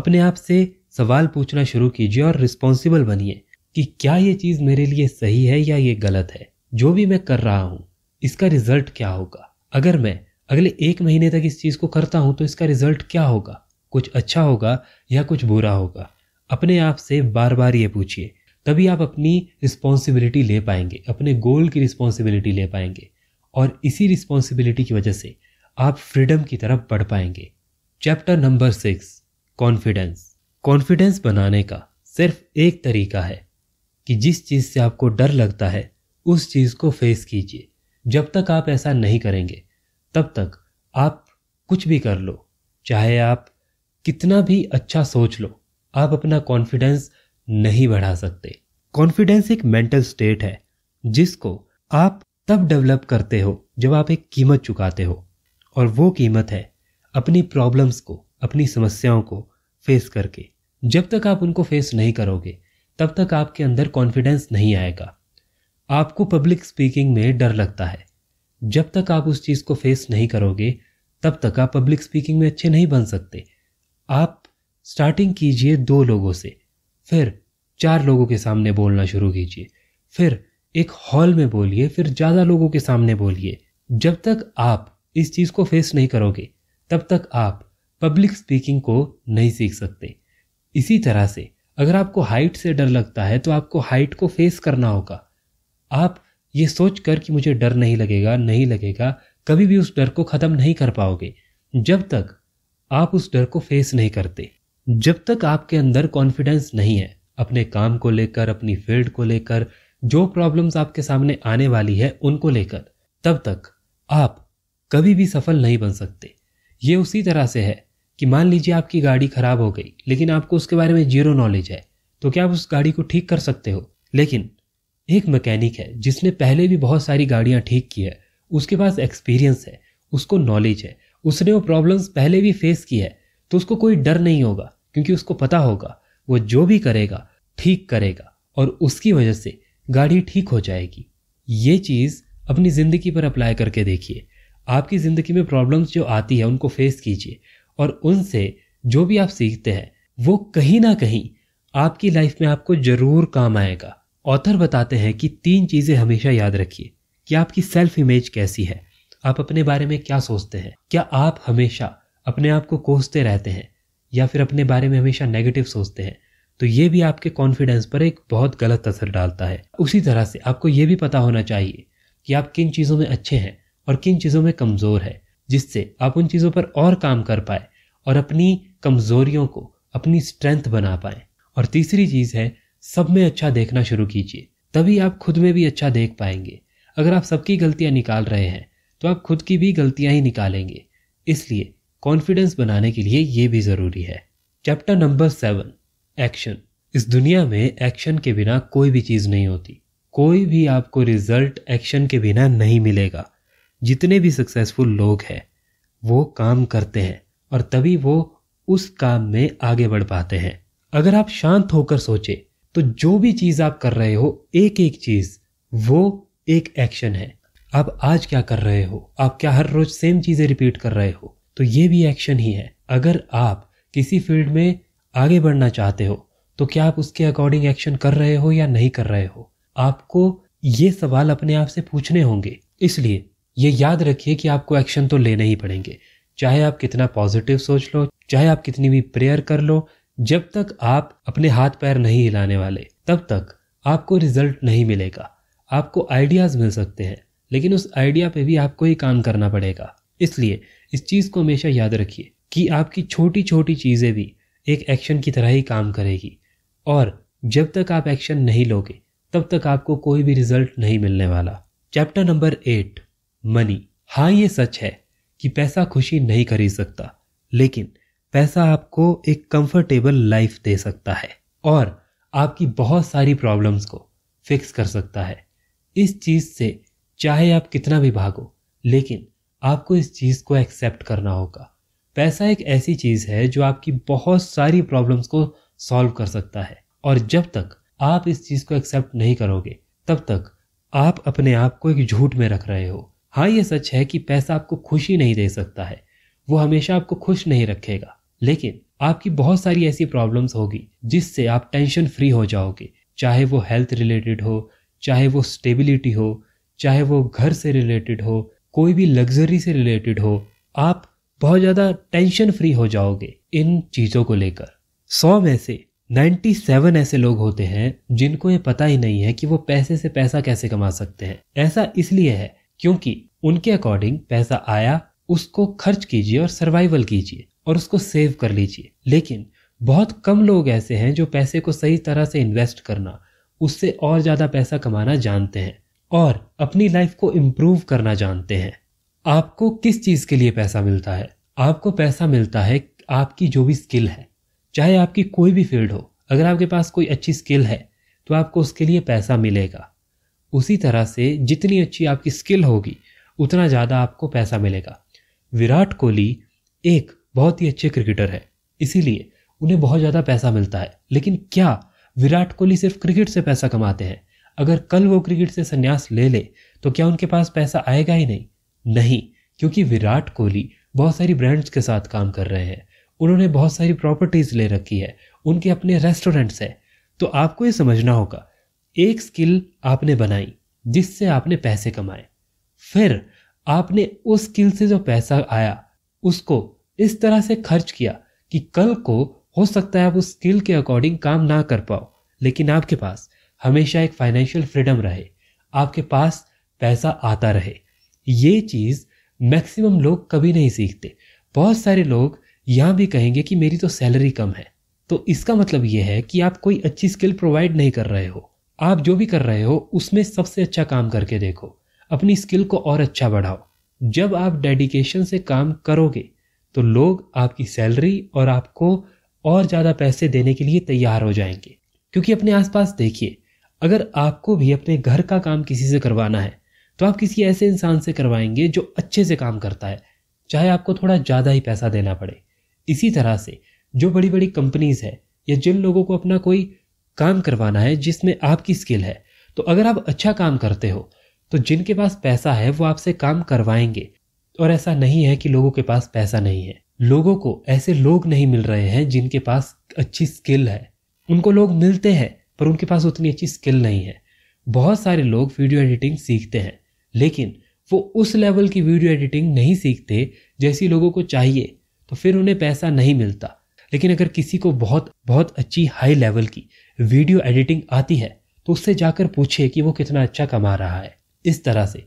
अपने आप से सवाल पूछना शुरू कीजिए और रिस्पॉन्सिबल बनिए कि क्या ये चीज़ मेरे लिए सही है या ये गलत है जो भी मैं कर रहा हूं इसका रिजल्ट क्या होगा अगर मैं अगले एक महीने तक इस चीज़ को करता हूँ तो इसका रिजल्ट क्या होगा कुछ अच्छा होगा या कुछ बुरा होगा अपने आप से बार बार ये पूछिए तभी आप अपनी रिस्पॉन्सिबिलिटी ले पाएंगे अपने गोल की रिस्पॉन्सिबिलिटी ले पाएंगे और इसी रिस्पॉन्सिबिलिटी की वजह से आप फ्रीडम की तरफ बढ़ पाएंगे chapter number six confidence confidence बनाने का सिर्फ एक तरीका है कि जिस चीज़ से आपको डर लगता है उस चीज़ को फेस कीजिए जब तक आप ऐसा नहीं करेंगे तब तक आप कुछ भी कर लो चाहे आप कितना भी अच्छा सोच लो आप अपना कॉन्फिडेंस नहीं बढ़ा सकते कॉन्फिडेंस एक मेंटल स्टेट है जिसको आप तब डेवलप करते हो जब आप एक कीमत चुकाते हो और वो कीमत है अपनी प्रॉब्लम्स को अपनी समस्याओं को फेस करके जब तक आप उनको फेस नहीं करोगे तब तक आपके अंदर कॉन्फिडेंस नहीं आएगा आपको पब्लिक स्पीकिंग में डर लगता है जब तक आप उस चीज़ को फेस नहीं करोगे तब तक आप पब्लिक स्पीकिंग में अच्छे नहीं बन सकते आप स्टार्टिंग कीजिए दो लोगों से फिर चार लोगों के सामने बोलना शुरू कीजिए फिर एक हॉल में बोलिए फिर ज़्यादा लोगों के सामने बोलिए जब तक आप इस चीज़ को फेस नहीं करोगे तब तक आप पब्लिक स्पीकिंग को नहीं सीख सकते इसी तरह से अगर आपको हाइट से डर लगता है तो आपको हाइट को फेस करना होगा आप ये सोच कर कि मुझे डर नहीं लगेगा नहीं लगेगा कभी भी उस डर को ख़त्म नहीं कर पाओगे जब तक आप उस डर को फेस नहीं करते जब तक आपके अंदर कॉन्फिडेंस नहीं है अपने काम को लेकर अपनी फील्ड को लेकर जो प्रॉब्लम्स आपके सामने आने वाली है उनको लेकर तब तक आप कभी भी सफल नहीं बन सकते ये उसी तरह से है कि मान लीजिए आपकी गाड़ी खराब हो गई लेकिन आपको उसके बारे में जीरो नॉलेज है तो क्या आप उस गाड़ी को ठीक कर सकते हो लेकिन एक मैकेनिक है जिसने पहले भी बहुत सारी गाड़ियाँ ठीक की है उसके पास एक्सपीरियंस है उसको नॉलेज है उसने वो प्रॉब्लम्स पहले भी फेस की है तो उसको कोई डर नहीं होगा क्योंकि उसको पता होगा वो जो भी करेगा ठीक करेगा और उसकी वजह से गाड़ी ठीक हो जाएगी ये चीज़ अपनी ज़िंदगी पर अप्लाई करके देखिए आपकी ज़िंदगी में प्रॉब्लम्स जो आती है उनको फेस कीजिए और उनसे जो भी आप सीखते हैं वो कहीं ना कहीं आपकी लाइफ में आपको ज़रूर काम आएगा ऑथर बताते हैं कि तीन चीज़ें हमेशा याद रखिए कि आपकी सेल्फ इमेज कैसी है आप अपने बारे में क्या सोचते हैं क्या आप हमेशा अपने आप को कोसते रहते हैं या फिर अपने बारे में हमेशा नेगेटिव सोचते हैं तो ये भी आपके कॉन्फिडेंस पर एक बहुत गलत असर डालता है उसी तरह से आपको ये भी पता होना चाहिए कि आप किन चीज़ों में अच्छे हैं और किन चीज़ों में कमज़ोर है जिससे आप उन चीज़ों पर और काम कर पाए और अपनी कमज़ोरियों को अपनी स्ट्रेंथ बना पाए और तीसरी चीज़ है सब में अच्छा देखना शुरू कीजिए तभी आप खुद में भी अच्छा देख पाएंगे अगर आप सबकी गलतियां निकाल रहे हैं तो आप खुद की भी गलतियां ही निकालेंगे इसलिए कॉन्फिडेंस बनाने के लिए ये भी ज़रूरी है चैप्टर नंबर सेवन एक्शन इस दुनिया में एक्शन के बिना कोई भी चीज़ नहीं होती कोई भी आपको रिजल्ट एक्शन के बिना नहीं मिलेगा जितने भी सक्सेसफुल लोग हैं वो काम करते हैं और तभी वो उस काम में आगे बढ़ पाते हैं अगर आप शांत होकर सोचे तो जो भी चीज आप कर रहे हो एक एक चीज वो एक एक्शन है आप आज क्या कर रहे हो आप क्या हर रोज सेम चीजें रिपीट कर रहे हो तो ये भी एक्शन ही है अगर आप किसी फील्ड में आगे बढ़ना चाहते हो तो क्या आप उसके अकॉर्डिंग एक्शन कर रहे हो या नहीं कर रहे हो आपको ये सवाल अपने आप से पूछने होंगे इसलिए ये याद रखिए कि आपको एक्शन तो लेने ही पड़ेंगे चाहे आप कितना पॉजिटिव सोच लो चाहे आप कितनी भी प्रेयर कर लो जब तक आप अपने हाथ पैर नहीं हिलाने वाले तब तक आपको रिजल्ट नहीं मिलेगा आपको आइडियाज़ मिल सकते हैं लेकिन उस आइडिया पे भी आपको ही काम करना पड़ेगा इसलिए इस चीज़ को हमेशा याद रखिए कि आपकी छोटी छोटी चीज़ें भी एक एक्शन की तरह ही काम करेगी और जब तक आप एक्शन नहीं लोगे तब तक आपको कोई भी रिजल्ट नहीं मिलने वाला चैप्टर नंबर एट मनी हाँ ये सच है कि पैसा खुशी नहीं खरीद सकता लेकिन पैसा आपको एक कंफर्टेबल लाइफ दे सकता है और आपकी बहुत सारी प्रॉब्लम्स को फिक्स कर सकता है इस चीज़ से चाहे आप कितना भी भागो लेकिन आपको इस चीज़ को एक्सेप्ट करना होगा पैसा एक ऐसी चीज़ है जो आपकी बहुत सारी प्रॉब्लम्स को सॉल्व कर सकता है और जब तक आप इस चीज़ को एक्सेप्ट नहीं करोगे तब तक आप अपने आप को एक झूठ में रख रहे हो हाँ ये सच है कि पैसा आपको खुशी नहीं दे सकता है वो हमेशा आपको खुश नहीं रखेगा लेकिन आपकी बहुत सारी ऐसी प्रॉब्लम्स होगी जिससे आप टेंशन फ्री हो जाओगे चाहे वो हेल्थ रिलेटेड हो चाहे वो स्टेबिलिटी हो चाहे वो घर से रिलेटेड हो कोई भी लग्जरी से रिलेटेड हो आप बहुत ज़्यादा टेंशन फ्री हो जाओगे इन चीज़ों को लेकर सौ में से 97 ऐसे लोग होते हैं जिनको ये पता ही नहीं है कि वो पैसे से पैसा कैसे कमा सकते हैं ऐसा इसलिए है क्योंकि उनके अकॉर्डिंग पैसा आया उसको खर्च कीजिए और सर्वाइवल कीजिए और उसको सेव कर लीजिए लेकिन बहुत कम लोग ऐसे हैं जो पैसे को सही तरह से इन्वेस्ट करना उससे और ज़्यादा पैसा कमाना जानते हैं और अपनी लाइफ को इम्प्रूव करना जानते हैं आपको किस चीज़ के लिए पैसा मिलता है आपको पैसा मिलता है आपकी जो भी स्किल है चाहे आपकी कोई भी फील्ड हो अगर आपके पास कोई अच्छी स्किल है तो आपको उसके लिए पैसा मिलेगा उसी तरह से जितनी अच्छी आपकी स्किल होगी उतना ज़्यादा आपको पैसा मिलेगा विराट कोहली एक बहुत ही अच्छे क्रिकेटर हैं इसीलिए उन्हें बहुत ज़्यादा पैसा मिलता है लेकिन क्या विराट कोहली सिर्फ क्रिकेट से पैसा कमाते हैं अगर कल वो क्रिकेट से संन्यास ले ले तो क्या उनके पास पैसा आएगा ही नहीं नहीं क्योंकि विराट कोहली बहुत सारी ब्रांड्स के साथ काम कर रहे हैं उन्होंने बहुत सारी प्रॉपर्टीज़ ले रखी है उनके अपने रेस्टोरेंट्स हैं तो आपको ये समझना होगा एक स्किल आपने बनाई जिससे आपने पैसे कमाए फिर आपने उस स्किल से जो पैसा आया उसको इस तरह से खर्च किया कि कल को हो सकता है आप उस स्किल के अकॉर्डिंग काम ना कर पाओ लेकिन आपके पास हमेशा एक फाइनेंशियल फ्रीडम रहे आपके पास पैसा आता रहे ये चीज़ मैक्सिमम लोग कभी नहीं सीखते बहुत सारे लोग यहाँ भी कहेंगे कि मेरी तो सैलरी कम है तो इसका मतलब ये है कि आप कोई अच्छी स्किल प्रोवाइड नहीं कर रहे हो आप जो भी कर रहे हो उसमें सबसे अच्छा काम करके देखो अपनी स्किल को और अच्छा बढ़ाओ जब आप डेडिकेशन से काम करोगे तो लोग आपकी सैलरी और आपको और ज़्यादा पैसे देने के लिए तैयार हो जाएंगे क्योंकि अपने आसपास देखिए अगर आपको भी अपने घर का काम किसी से करवाना है तो आप किसी ऐसे इंसान से करवाएंगे जो अच्छे से काम करता है चाहे आपको थोड़ा ज़्यादा ही पैसा देना पड़े इसी तरह से जो बड़ी बड़ी कंपनीज़ है या जिन लोगों को अपना कोई काम करवाना है जिसमें आपकी स्किल है तो अगर आप अच्छा काम करते हो तो जिनके पास पैसा है वो आपसे काम करवाएंगे और ऐसा नहीं है कि लोगों के पास पैसा नहीं है लोगों को ऐसे लोग नहीं मिल रहे हैं जिनके पास अच्छी स्किल है उनको लोग मिलते हैं पर उनके पास उतनी अच्छी स्किल नहीं है बहुत सारे लोग वीडियो एडिटिंग सीखते हैं लेकिन वो उस लेवल की वीडियो एडिटिंग नहीं सीखते जैसी लोगों को चाहिए तो फिर उन्हें पैसा नहीं मिलता लेकिन अगर किसी को बहुत बहुत अच्छी हाई लेवल की वीडियो एडिटिंग आती है तो उससे जाकर पूछे कि वो कितना अच्छा कमा रहा है इस तरह से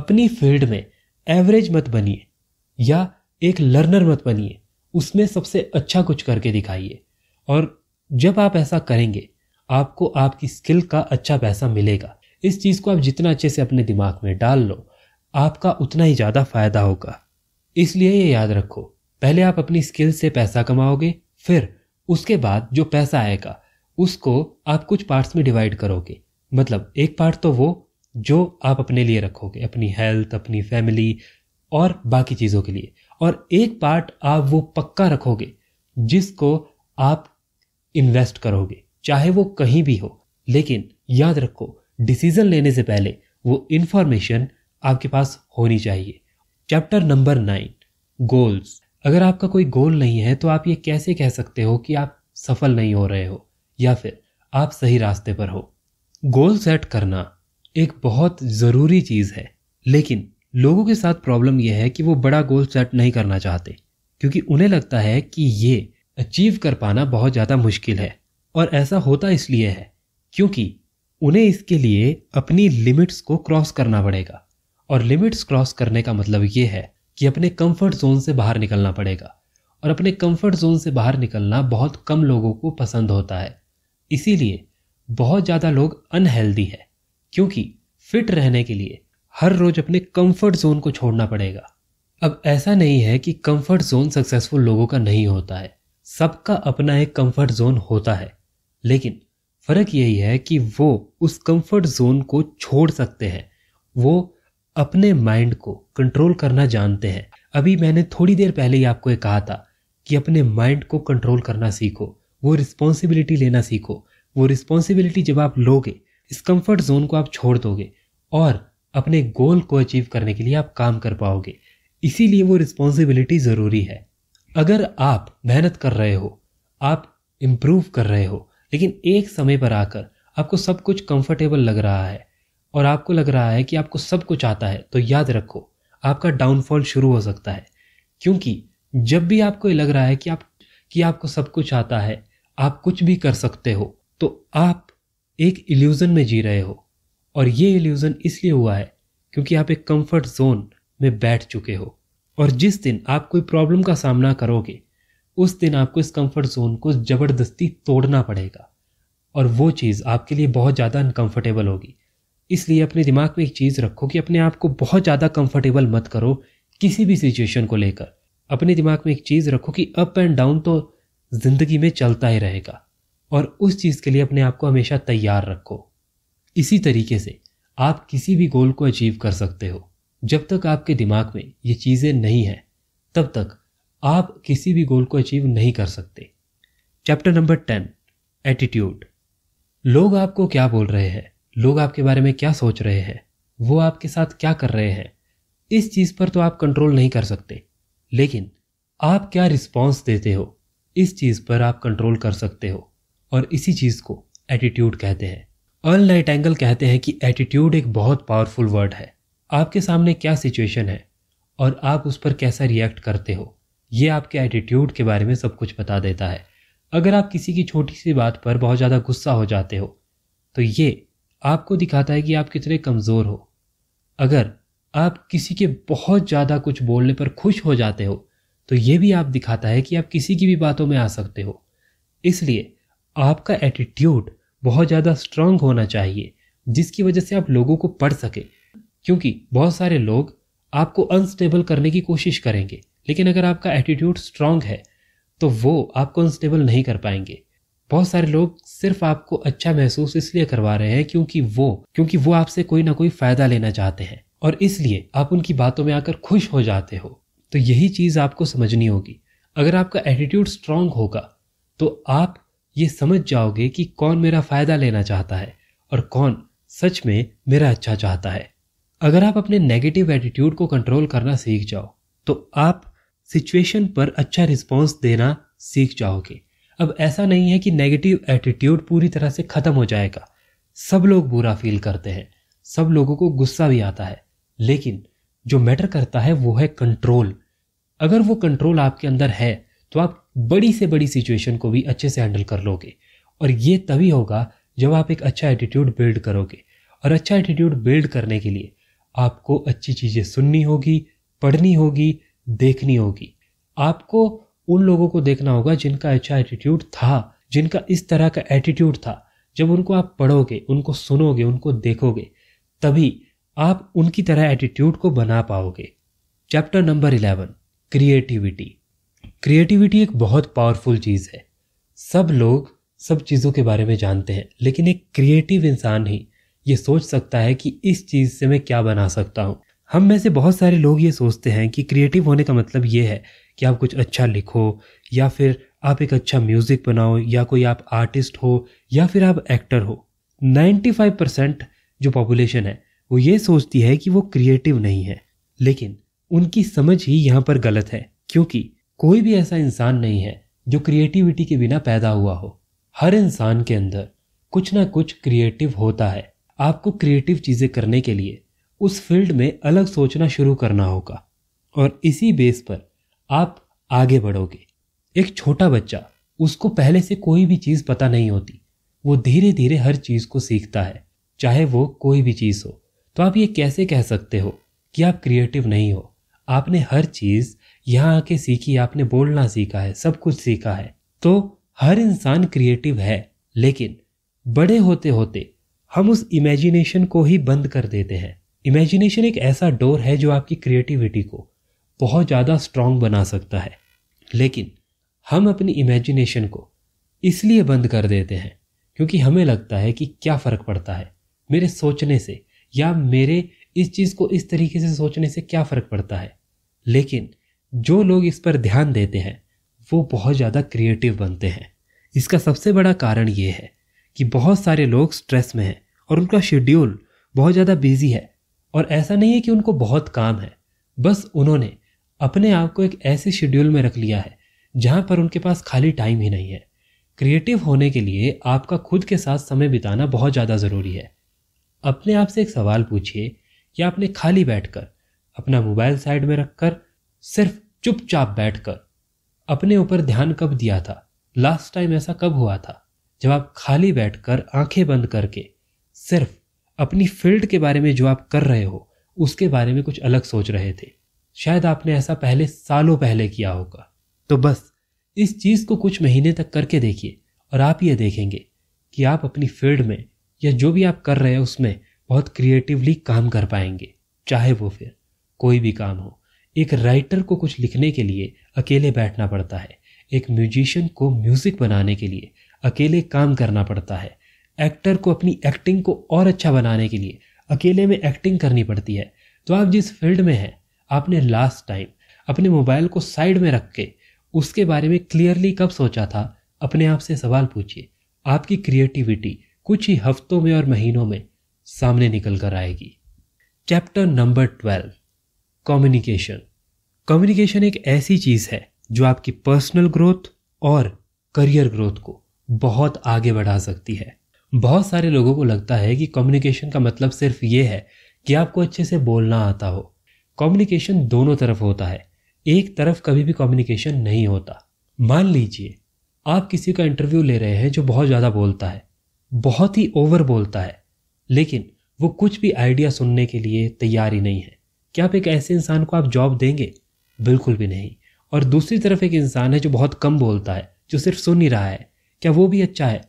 अपनी फील्ड में एवरेज मत बनिए या एक लर्नर मत बनिए उसमें सबसे अच्छा कुछ करके दिखाइए और जब आप ऐसा करेंगे आपको आपकी स्किल का अच्छा पैसा मिलेगा इस चीज़ को आप जितना अच्छे से अपने दिमाग में डाल लो आपका उतना ही ज़्यादा फायदा होगा इसलिए ये याद रखो पहले आप अपनी स्किल से पैसा कमाओगे फिर उसके बाद जो पैसा आएगा उसको आप कुछ पार्ट्स में डिवाइड करोगे मतलब एक पार्ट तो वो जो आप अपने लिए रखोगे अपनी हेल्थ अपनी फैमिली और बाकी चीज़ों के लिए और एक पार्ट आप वो पक्का रखोगे जिसको आप इन्वेस्ट करोगे चाहे वो कहीं भी हो लेकिन याद रखो डिसीजन लेने से पहले वो इन्फॉर्मेशन आपके पास होनी चाहिए चैप्टर नंबर नाइन गोल्स अगर आपका कोई गोल नहीं है तो आप ये कैसे कह सकते हो कि आप सफल नहीं हो रहे हो या फिर आप सही रास्ते पर हो गोल सेट करना एक बहुत ज़रूरी चीज़ है लेकिन लोगों के साथ प्रॉब्लम यह है कि वो बड़ा गोल सेट नहीं करना चाहते क्योंकि उन्हें लगता है कि ये अचीव कर पाना बहुत ज़्यादा मुश्किल है और ऐसा होता इसलिए है क्योंकि उन्हें इसके लिए अपनी लिमिट्स को क्रॉस करना पड़ेगा और लिमिट्स क्रॉस करने का मतलब ये है कि अपने कंफर्ट जोन से बाहर निकलना पड़ेगा और अपने कंफर्ट जोन से बाहर निकलना बहुत कम लोगों को पसंद होता है इसीलिए बहुत ज़्यादा लोग अनहेल्दी है क्योंकि फिट रहने के लिए हर रोज अपने कंफर्ट जोन को छोड़ना पड़ेगा अब ऐसा नहीं है कि कंफर्ट जोन सक्सेसफुल लोगों का नहीं होता है सबका अपना एक कंफर्ट जोन होता है लेकिन फर्क यही है कि वो उस कंफर्ट जोन को छोड़ सकते हैं वो अपने माइंड को कंट्रोल करना जानते हैं अभी मैंने थोड़ी देर पहले ही आपको एक कहा था कि अपने माइंड को कंट्रोल करना सीखो वो रिस्पॉन्सिबिलिटी लेना सीखो वो रिस्पॉन्सिबिलिटी जब आप लोगे इस कंफर्ट जोन को आप छोड़ दोगे और अपने गोल को अचीव करने के लिए आप काम कर पाओगे इसीलिए वो रिस्पॉन्सिबिलिटी ज़रूरी है अगर आप मेहनत कर रहे हो आप इम्प्रूव कर रहे हो लेकिन एक समय पर आकर आपको सब कुछ कंफर्टेबल लग रहा है और आपको लग रहा है कि आपको सब कुछ आता है तो याद रखो आपका डाउनफॉल शुरू हो सकता है क्योंकि जब भी आपको ये लग रहा है कि आप कि आपको सब कुछ आता है आप कुछ भी कर सकते हो तो आप एक इल्यूज़न में जी रहे हो और ये इल्यूज़न इसलिए हुआ है क्योंकि आप एक कंफर्ट जोन में बैठ चुके हो और जिस दिन आप कोई प्रॉब्लम का सामना करोगे उस दिन आपको इस कंफर्ट जोन को ज़बरदस्ती तोड़ना पड़ेगा और वो चीज़ आपके लिए बहुत ज़्यादा अनकंफर्टेबल होगी इसलिए अपने दिमाग में एक चीज़ रखो कि अपने आप को बहुत ज़्यादा कंफर्टेबल मत करो किसी भी सिचुएशन को लेकर अपने दिमाग में एक चीज़ रखो कि अप एंड डाउन तो ज़िंदगी में चलता ही रहेगा और उस चीज़ के लिए अपने आप को हमेशा तैयार रखो इसी तरीके से आप किसी भी गोल को अचीव कर सकते हो जब तक आपके दिमाग में ये चीज़ें नहीं हैं तब तक आप किसी भी गोल को अचीव नहीं कर सकते चैप्टर नंबर टेन एटीट्यूड लोग आपको क्या बोल रहे हैं लोग आपके बारे में क्या सोच रहे हैं वो आपके साथ क्या कर रहे हैं इस चीज़ पर तो आप कंट्रोल नहीं कर सकते लेकिन आप क्या रिस्पॉन्स देते हो इस चीज़ पर आप कंट्रोल कर सकते हो और इसी चीज़ को एटीट्यूड कहते हैं अर्ल लाइट एंगल कहते हैं कि एटीट्यूड एक बहुत पावरफुल वर्ड है आपके सामने क्या सिचुएशन है और आप उस पर कैसा रिएक्ट करते हो ये आपके एटीट्यूड के बारे में सब कुछ बता देता है अगर आप किसी की छोटी सी बात पर बहुत ज़्यादा गुस्सा हो जाते हो तो ये आपको दिखाता है कि आप कितने कमज़ोर हो अगर आप किसी के बहुत ज़्यादा कुछ बोलने पर खुश हो जाते हो तो ये भी आप दिखाता है कि आप किसी की भी बातों में आ सकते हो इसलिए आपका एटीट्यूड बहुत ज़्यादा स्ट्रांग होना चाहिए जिसकी वजह से आप लोगों को पढ़ सकें क्योंकि बहुत सारे लोग आपको अनस्टेबल करने की कोशिश करेंगे लेकिन अगर आपका एटीट्यूड स्ट्रांग है तो वो आपको अनस्टेबल नहीं कर पाएंगे बहुत सारे लोग सिर्फ आपको अच्छा महसूस इसलिए करवा रहे हैं क्योंकि वो क्योंकि वो आपसे कोई ना कोई फायदा लेना चाहते हैं और इसलिए आप उनकी बातों में आकर खुश हो जाते हो तो यही चीज आपको समझनी होगी अगर आपका एटीट्यूड स्ट्रांग होगा तो आप ये समझ जाओगे कि कौन मेरा फायदा लेना चाहता है और कौन सच में मेरा अच्छा चाहता है अगर आप अपने नेगेटिव एटीट्यूड को कंट्रोल करना सीख जाओ तो आप सिचुएशन पर अच्छा रिस्पॉन्स देना सीख जाओगे अब ऐसा नहीं है कि नेगेटिव एटीट्यूड पूरी तरह से ख़त्म हो जाएगा सब लोग बुरा फील करते हैं सब लोगों को गुस्सा भी आता है लेकिन जो मैटर करता है वो है कंट्रोल अगर वो कंट्रोल आपके अंदर है तो आप बड़ी से बड़ी सिचुएशन को भी अच्छे से हैंडल कर लोगे और ये तभी होगा जब आप एक अच्छा एटीट्यूड बिल्ड करोगे और अच्छा एटीट्यूड बिल्ड करने के लिए आपको अच्छी चीज़ें सुननी होगी पढ़नी होगी देखनी होगी आपको उन लोगों को देखना होगा जिनका अच्छा एटीट्यूड था जिनका इस तरह का एटीट्यूड था जब उनको आप पढ़ोगे उनको सुनोगे उनको देखोगे तभी आप उनकी तरह एटीट्यूड को बना पाओगे chapter number eleven creativity creativity एक बहुत पावरफुल चीज़ है सब लोग सब चीज़ों के बारे में जानते हैं लेकिन एक क्रिएटिव इंसान ही ये सोच सकता है कि इस चीज़ से मैं क्या बना सकता हूँ हम में से बहुत सारे लोग ये सोचते हैं कि क्रिएटिव होने का मतलब ये है कि आप कुछ अच्छा लिखो या फिर आप एक अच्छा म्यूज़िक बनाओ या कोई आप आर्टिस्ट हो या फिर आप एक्टर हो 95 परसेंट जो पॉपुलेशन है वो ये सोचती है कि वो क्रिएटिव नहीं है लेकिन उनकी समझ ही यहाँ पर गलत है क्योंकि कोई भी ऐसा इंसान नहीं है जो क्रिएटिविटी के बिना पैदा हुआ हो हर इंसान के अंदर कुछ ना कुछ क्रिएटिव होता है आपको क्रिएटिव चीजें करने के लिए उस फील्ड में अलग सोचना शुरू करना होगा और इसी बेस पर आप आगे बढ़ोगे एक छोटा बच्चा उसको पहले से कोई भी चीज पता नहीं होती वो धीरे धीरे हर चीज को सीखता है चाहे वो कोई भी चीज हो तो आप ये कैसे कह सकते हो कि आप क्रिएटिव नहीं हो आपने हर चीज यहाँ आके सीखी आपने बोलना सीखा है सब कुछ सीखा है तो हर इंसान क्रिएटिव है लेकिन बड़े होते होते हम उस इमेजिनेशन को ही बंद कर देते हैं इमेजिनेशन एक ऐसा डोर है जो आपकी क्रिएटिविटी को बहुत ज़्यादा स्ट्रांग बना सकता है लेकिन हम अपनी इमेजिनेशन को इसलिए बंद कर देते हैं क्योंकि हमें लगता है कि क्या फ़र्क पड़ता है मेरे सोचने से या मेरे इस चीज़ को इस तरीके से सोचने से क्या फ़र्क पड़ता है लेकिन जो लोग इस पर ध्यान देते हैं वो बहुत ज़्यादा क्रिएटिव बनते हैं इसका सबसे बड़ा कारण ये है कि बहुत सारे लोग स्ट्रेस में हैं और उनका शेड्यूल बहुत ज़्यादा बिजी है और ऐसा नहीं है कि उनको बहुत काम है बस उन्होंने अपने आप को एक ऐसे शेड्यूल में रख लिया है जहाँ पर उनके पास खाली टाइम ही नहीं है क्रिएटिव होने के लिए आपका खुद के साथ समय बिताना बहुत ज़्यादा ज़रूरी है अपने आप से एक सवाल पूछिए कि आपने खाली बैठकर अपना मोबाइल साइड में रखकर सिर्फ चुपचाप बैठकर अपने ऊपर ध्यान कब दिया था लास्ट टाइम ऐसा कब हुआ था जब आप खाली बैठकर आंखें बंद करके सिर्फ अपनी फील्ड के बारे में जो आप कर रहे हो उसके बारे में कुछ अलग सोच रहे थे शायद आपने ऐसा पहले सालों पहले किया होगा तो बस इस चीज़ को कुछ महीने तक करके देखिए और आप ये देखेंगे कि आप अपनी फील्ड में या जो भी आप कर रहे हैं उसमें बहुत क्रिएटिवली काम कर पाएंगे चाहे वो फिर कोई भी काम हो एक राइटर को कुछ लिखने के लिए अकेले बैठना पड़ता है एक म्यूजिशियन को म्यूजिक बनाने के लिए अकेले काम करना पड़ता है एक्टर को अपनी एक्टिंग को और अच्छा बनाने के लिए अकेले में एक्टिंग करनी पड़ती है तो आप जिस फील्ड में हैं आपने लास्ट टाइम अपने मोबाइल को साइड में रख के उसके बारे में क्लियरली कब सोचा था अपने आप से सवाल पूछिए आपकी क्रिएटिविटी कुछ ही हफ्तों में और महीनों में सामने निकल कर आएगी chapter number twelve communication communication एक ऐसी चीज है जो आपकी पर्सनल ग्रोथ और करियर ग्रोथ को बहुत आगे बढ़ा सकती है बहुत सारे लोगों को लगता है कि कम्युनिकेशन का मतलब सिर्फ ये है कि आपको अच्छे से बोलना आता हो कम्युनिकेशन दोनों तरफ होता है एक तरफ कभी भी कम्युनिकेशन नहीं होता मान लीजिए आप किसी का इंटरव्यू ले रहे हैं जो बहुत ज़्यादा बोलता है बहुत ही ओवर बोलता है लेकिन वो कुछ भी आइडिया सुनने के लिए तैयार ही नहीं है क्या आप एक ऐसे इंसान को आप जॉब देंगे बिल्कुल भी नहीं और दूसरी तरफ एक इंसान है जो बहुत कम बोलता है जो सिर्फ सुन ही रहा है क्या वो भी अच्छा है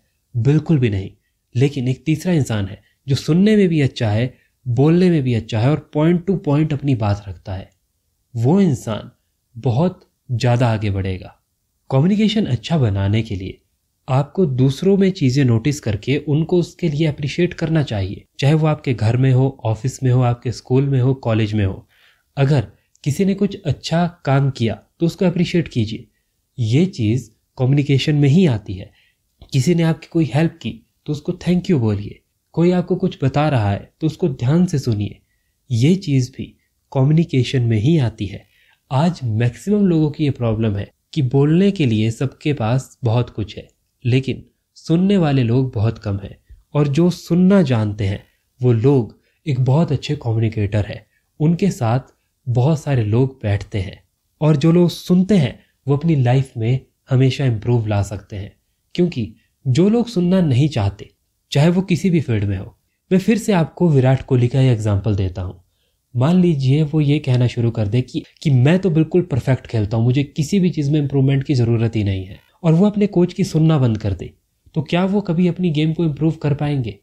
बिल्कुल भी नहीं लेकिन एक तीसरा इंसान है जो सुनने में भी अच्छा है बोलने में भी अच्छा है और पॉइंट टू पॉइंट अपनी बात रखता है वो इंसान बहुत ज़्यादा आगे बढ़ेगा कम्युनिकेशन अच्छा बनाने के लिए आपको दूसरों में चीजें नोटिस करके उनको उसके लिए अप्रिशिएट करना चाहिए चाहे वो आपके घर में हो ऑफिस में हो आपके स्कूल में हो कॉलेज में हो अगर किसी ने कुछ अच्छा काम किया तो उसको अप्रिशिएट कीजिए ये चीज़ कम्युनिकेशन में ही आती है किसी ने आपकी कोई हेल्प की तो उसको थैंक यू बोलिए कोई आपको कुछ बता रहा है तो उसको ध्यान से सुनिए ये चीज़ भी कम्युनिकेशन में ही आती है आज मैक्सिमम लोगों की ये प्रॉब्लम है कि बोलने के लिए सबके पास बहुत कुछ है लेकिन सुनने वाले लोग बहुत कम हैं और जो सुनना जानते हैं वो लोग एक बहुत अच्छे कम्युनिकेटर है उनके साथ बहुत सारे लोग बैठते हैं और जो लोग सुनते हैं वो अपनी लाइफ में हमेशा इम्प्रूव ला सकते हैं क्योंकि जो लोग सुनना नहीं चाहते चाहे वो किसी भी फील्ड में हो मैं फिर से आपको विराट कोहली का एग्जाम्पल देता हूँ मान लीजिए वो ये कहना शुरू कर दे कि कि मैं तो बिल्कुल परफेक्ट खेलता हूँ मुझे किसी भी चीज़ में इम्प्रूवमेंट की ज़रूरत ही नहीं है और वो अपने कोच की सुनना बंद कर दे तो क्या वो कभी अपनी गेम को इम्प्रूव कर पाएंगे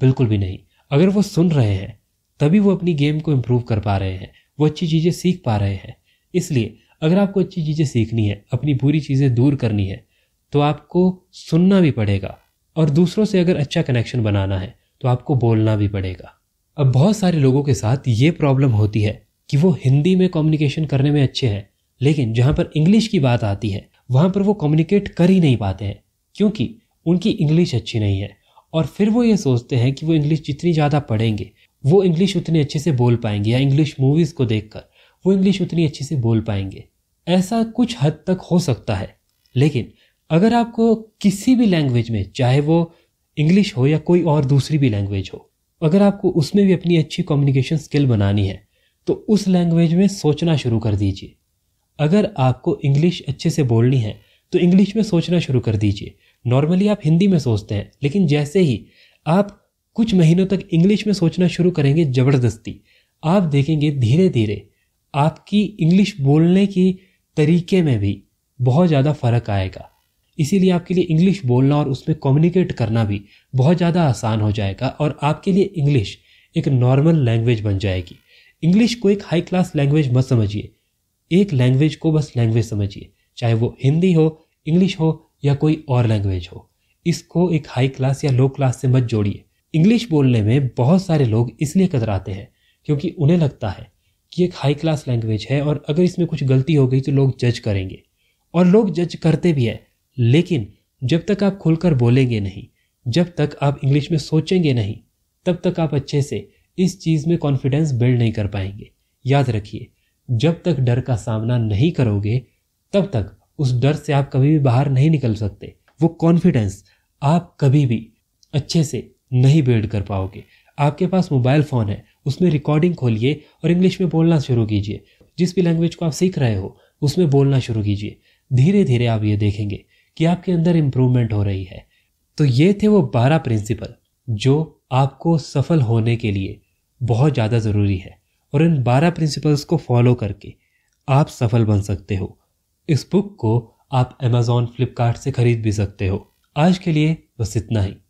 बिल्कुल भी नहीं अगर वो सुन रहे हैं तभी वो अपनी गेम को इम्प्रूव कर पा रहे हैं वो अच्छी चीज़ें सीख पा रहे हैं इसलिए अगर आपको अच्छी चीज़ें सीखनी है अपनी बुरी चीज़ें दूर करनी है तो आपको सुनना भी पड़ेगा और दूसरों से अगर अच्छा कनेक्शन बनाना है तो आपको बोलना भी पड़ेगा अब बहुत सारे लोगों के साथ ये प्रॉब्लम होती है कि वो हिंदी में कम्युनिकेशन करने में अच्छे हैं लेकिन जहाँ पर इंग्लिश की बात आती है वहाँ पर वो कम्युनिकेट कर ही नहीं पाते हैं क्योंकि उनकी इंग्लिश अच्छी नहीं है और फिर वो ये सोचते हैं कि वो इंग्लिश जितनी ज़्यादा पढ़ेंगे वो इंग्लिश उतनी अच्छे से बोल पाएंगे या इंग्लिश मूवीज़ को देखकर वो इंग्लिश उतनी अच्छे से बोल पाएंगे ऐसा कुछ हद तक हो सकता है लेकिन अगर आपको किसी भी लैंग्वेज में चाहे वो इंग्लिश हो या कोई और दूसरी भी लैंग्वेज हो अगर आपको उसमें भी अपनी अच्छी कम्युनिकेशन स्किल बनानी है तो उस लैंग्वेज में सोचना शुरू कर दीजिए अगर आपको इंग्लिश अच्छे से बोलनी है तो इंग्लिश में सोचना शुरू कर दीजिए नॉर्मली आप हिंदी में सोचते हैं लेकिन जैसे ही आप कुछ महीनों तक इंग्लिश में सोचना शुरू करेंगे ज़बरदस्ती आप देखेंगे धीरे धीरे आपकी इंग्लिश बोलने की तरीके में भी बहुत ज़्यादा फ़र्क आएगा इसीलिए आपके लिए इंग्लिश बोलना और उसमें कम्युनिकेट करना भी बहुत ज़्यादा आसान हो जाएगा और आपके लिए इंग्लिश एक नॉर्मल लैंग्वेज बन जाएगी इंग्लिश को एक हाई क्लास लैंग्वेज मत समझिए एक लैंग्वेज को बस लैंग्वेज समझिए चाहे वो हिंदी हो इंग्लिश हो या कोई और लैंग्वेज हो इसको एक हाई क्लास या लो क्लास से मत जोड़िए इंग्लिश बोलने में बहुत सारे लोग इसलिए कतराते हैं क्योंकि उन्हें लगता है कि एक हाई क्लास लैंग्वेज है और अगर इसमें कुछ गलती हो गई तो लोग जज करेंगे और लोग जज करते भी हैं लेकिन जब तक आप खुलकर बोलेंगे नहीं जब तक आप इंग्लिश में सोचेंगे नहीं तब तक आप अच्छे से इस चीज़ में कॉन्फिडेंस बिल्ड नहीं कर पाएंगे याद रखिए जब तक डर का सामना नहीं करोगे तब तक उस डर से आप कभी भी बाहर नहीं निकल सकते वो कॉन्फिडेंस आप कभी भी अच्छे से नहीं बिल्ड कर पाओगे आपके पास मोबाइल फ़ोन है उसमें रिकॉर्डिंग खोलिए और इंग्लिश में बोलना शुरू कीजिए जिस भी लैंग्वेज को आप सीख रहे हो उसमें बोलना शुरू कीजिए धीरे धीरे आप ये देखेंगे कि आपके अंदर इम्प्रूवमेंट हो रही है तो ये थे वो बारह प्रिंसिपल जो आपको सफल होने के लिए बहुत ज़्यादा ज़रूरी है और इन बारह प्रिंसिपल्स को फॉलो करके आप सफल बन सकते हो इस बुक को आप अमेजॉन फ्लिपकार्ट से खरीद भी सकते हो आज के लिए बस इतना ही